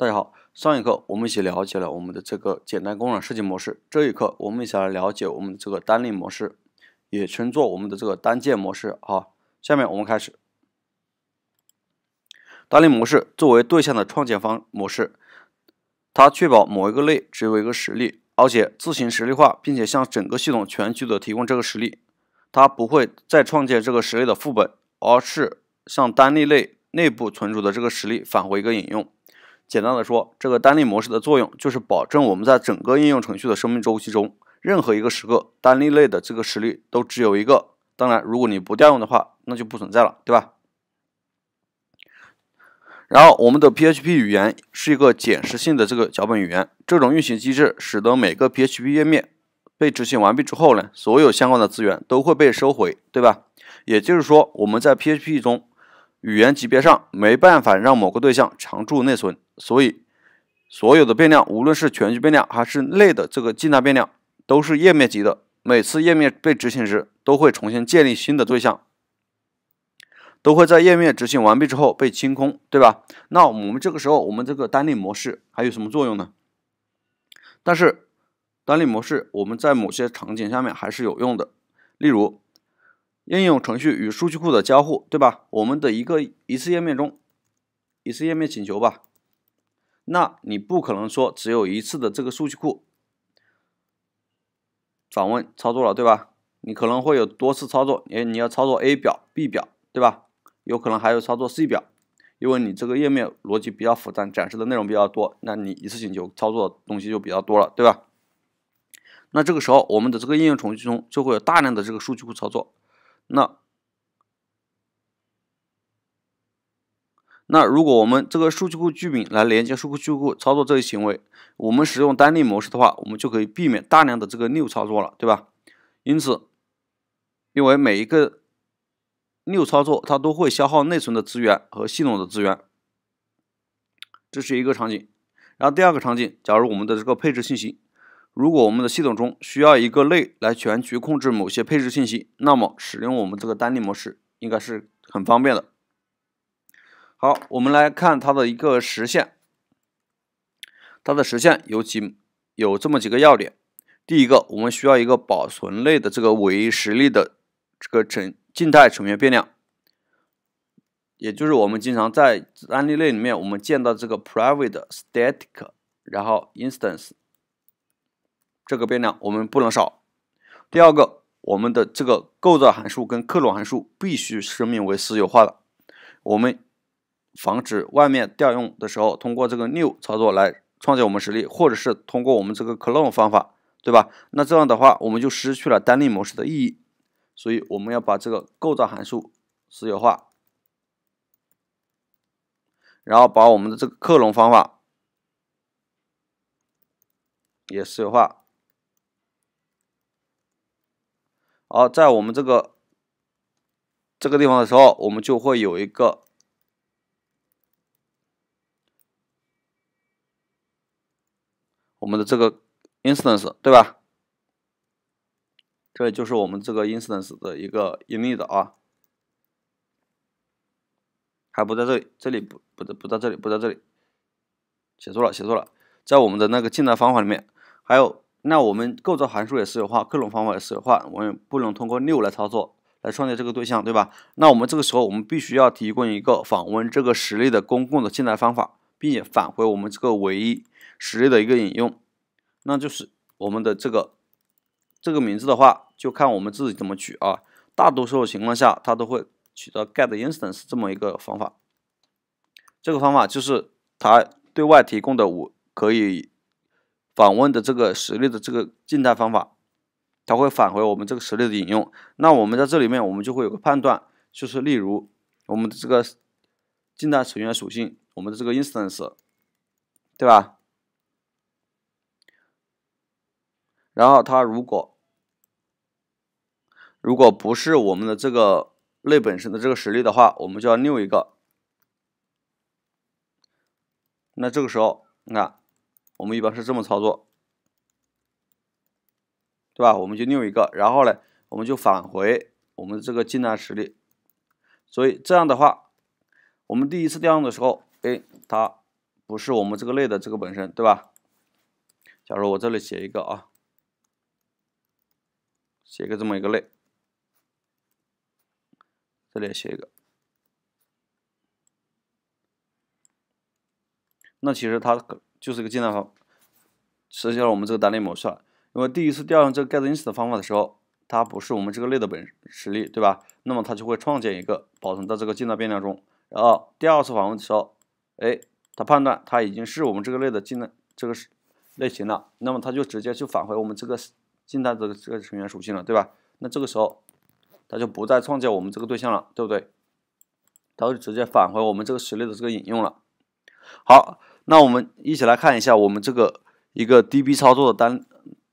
大家好，上一课我们一起了解了我们的这个简单工厂设计模式。这一课我们一起来了解我们这个单例模式，也称作我们的这个单件模式。好，下面我们开始。单例模式作为对象的创建方模式，它确保某一个类只有一个实例，而且自行实例化，并且向整个系统全局的提供这个实例。它不会再创建这个实例的副本，而是向单例类内部存储的这个实例返回一个引用。简单的说，这个单例模式的作用就是保证我们在整个应用程序的生命周期中，任何一个时刻，单例类的这个实例都只有一个。当然，如果你不调用的话，那就不存在了，对吧？然后，我们的 PHP 语言是一个解释性的这个脚本语言，这种运行机制使得每个 PHP 页面被执行完毕之后呢，所有相关的资源都会被收回，对吧？也就是说，我们在 PHP 中。语言级别上没办法让某个对象常驻内存，所以所有的变量，无论是全局变量还是类的这个静态变量，都是页面级的。每次页面被执行时，都会重新建立新的对象，都会在页面执行完毕之后被清空，对吧？那我们这个时候，我们这个单例模式还有什么作用呢？但是单例模式，我们在某些场景下面还是有用的，例如。应用程序与数据库的交互，对吧？我们的一个一次页面中，一次页面请求吧。那你不可能说只有一次的这个数据库访问操作了，对吧？你可能会有多次操作。哎，你要操作 A 表、B 表，对吧？有可能还有操作 C 表，因为你这个页面逻辑比较复杂，展示的内容比较多，那你一次请求操作的东西就比较多了，对吧？那这个时候，我们的这个应用程序中就会有大量的这个数据库操作。那那如果我们这个数据库聚柄来连接数据库、操作这一行为，我们使用单例模式的话，我们就可以避免大量的这个六操作了，对吧？因此，因为每一个六操作它都会消耗内存的资源和系统的资源，这是一个场景。然后第二个场景，假如我们的这个配置信息。如果我们的系统中需要一个类来全局控制某些配置信息，那么使用我们这个单例模式应该是很方便的。好，我们来看它的一个实现。它的实现有几有这么几个要点：第一个，我们需要一个保存类的这个唯一实例的这个成静态成员变量，也就是我们经常在案例类里面我们见到这个 private static，然后 instance。这个变量我们不能少。第二个，我们的这个构造函数跟克隆函数必须声明为私有化的，我们防止外面调用的时候，通过这个 new 操作来创建我们实例，或者是通过我们这个 clone 方法，对吧？那这样的话，我们就失去了单例模式的意义。所以我们要把这个构造函数私有化，然后把我们的这个克隆方法也私有化。好，在我们这个这个地方的时候，我们就会有一个我们的这个 instance，对吧？这里就是我们这个 instance 的一个应用的啊。还不在这里，这里不不不在这里，不在这里，写错了写错了，在我们的那个进来方法里面还有。那我们构造函数也私有化，各种方法也私有化，我们不能通过 new 来操作，来创建这个对象，对吧？那我们这个时候，我们必须要提供一个访问这个实例的公共的进来方法，并且返回我们这个唯一实例的一个引用。那就是我们的这个这个名字的话，就看我们自己怎么取啊。大多数情况下，它都会取到 get instance 这么一个方法。这个方法就是它对外提供的，五可以。访问的这个实例的这个静态方法，它会返回我们这个实例的引用。那我们在这里面，我们就会有个判断，就是例如我们的这个静态成员属性，我们的这个 instance，对吧？然后它如果如果不是我们的这个类本身的这个实例的话，我们就要 new 一个。那这个时候，你看。我们一般是这么操作，对吧？我们就另一个，然后呢，我们就返回我们这个静态实例。所以这样的话，我们第一次调用的时候，哎，它不是我们这个类的这个本身，对吧？假如我这里写一个啊，写一个这么一个类，这里写一个，那其实它。就是个静态方，实现了我们这个单例模式了。因为第一次调用这个 getinstance 方法的时候，它不是我们这个类的本实例，对吧？那么它就会创建一个保存到这个静态变量中。然后第二次访问的时候，哎，它判断它已经是我们这个类的进态这个类型了，那么它就直接就返回我们这个静态这个这个成员属性了，对吧？那这个时候它就不再创建我们这个对象了，对不对？它会直接返回我们这个实例的这个引用了。好。那我们一起来看一下我们这个一个 DB 操作的单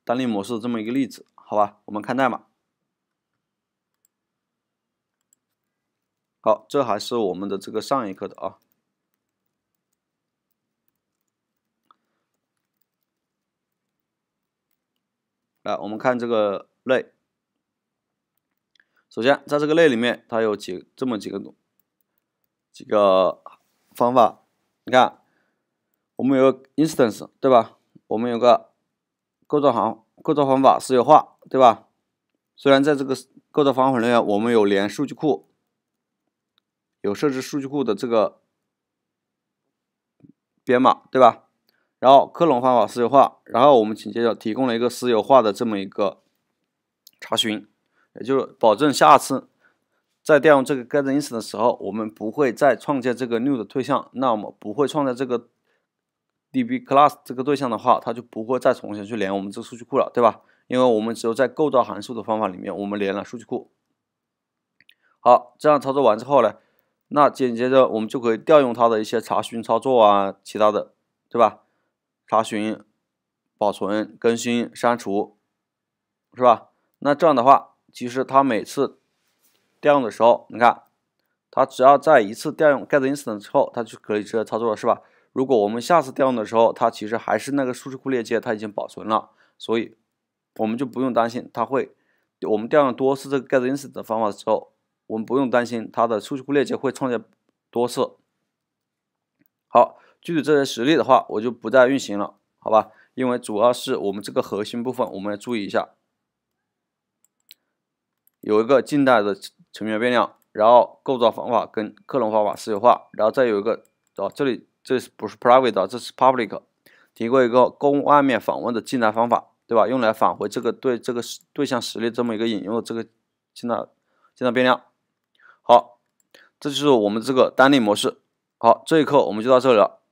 单例模式这么一个例子，好吧？我们看代码。好，这还是我们的这个上一课的啊。来，我们看这个类。首先，在这个类里面，它有几这么几个几个方法，你看。我们有个 instance，对吧？我们有个构造行构造方法私有化，对吧？虽然在这个构造方法里面，我们有连数据库，有设置数据库的这个编码，对吧？然后克隆方法私有化，然后我们紧接着提供了一个私有化的这么一个查询，也就是保证下次在调用这个 get instance 的时候，我们不会再创建这个 new 的对象，那么不会创建这个。db class 这个对象的话，它就不会再重新去连我们这个数据库了，对吧？因为我们只有在构造函数的方法里面，我们连了数据库。好，这样操作完之后呢，那紧接着我们就可以调用它的一些查询操作啊，其他的，对吧？查询、保存、更新、删除，是吧？那这样的话，其实它每次调用的时候，你看，它只要在一次调用 get instance 之后，它就可以直接操作了，是吧？如果我们下次调用的时候，它其实还是那个数据库链接，它已经保存了，所以我们就不用担心它会。我们调用多次这个 get instance 的方法的时候，我们不用担心它的数据库链接会创建多次。好，具体这些实例的话，我就不再运行了，好吧？因为主要是我们这个核心部分，我们要注意一下，有一个静态的成员变量，然后构造方法跟克隆方法私有化，然后再有一个啊这里。这是不是 private 啊，这是 public，提供一个供外面访问的进来方法，对吧？用来返回这个对这个对象实例这么一个引用的这个进来进来变量。好，这就是我们这个单例模式。好，这一课我们就到这里了。